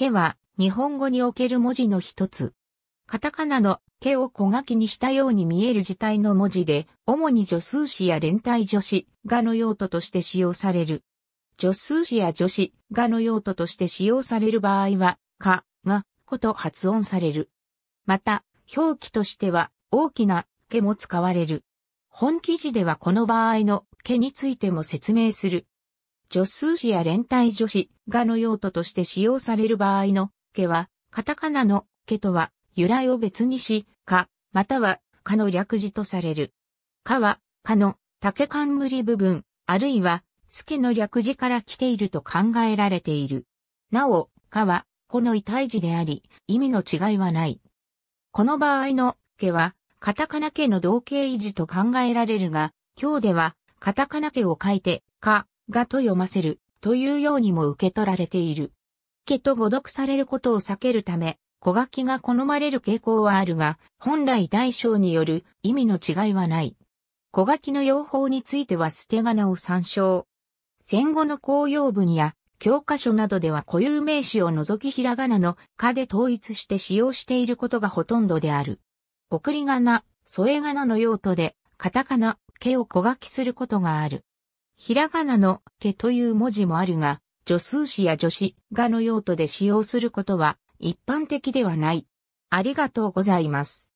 毛は日本語における文字の一つ。カタカナの毛を小書きにしたように見える字体の文字で、主に助数詞や連帯助詞がの用途として使用される。助数詞や助詞がの用途として使用される場合は、か、が、こと発音される。また、表記としては、大きな、毛も使われる。本記事ではこの場合の、毛についても説明する。女数詞や連帯助詞がの用途として使用される場合の、けは、カタカナのけとは、由来を別にし、か、または、かの略字とされる。かは、かの、竹冠部分、あるいは、助の略字から来ていると考えられている。なお、かは、この異体字であり、意味の違いはない。この場合の、けは、カタカナ家の同型維持と考えられるが、今日では、カタカナ家を書いて、か、がと読ませるというようにも受け取られている。毛と誤読されることを避けるため、小書きが好まれる傾向はあるが、本来大小による意味の違いはない。小書きの用法については捨て仮名を参照。戦後の公用文や教科書などでは固有名詞を除きひらがなのかで統一して使用していることがほとんどである。送り仮名、添え仮名の用途で、カタカナ、毛を小書きすることがある。ひらがなのけという文字もあるが、助数詞や助詞がの用途で使用することは一般的ではない。ありがとうございます。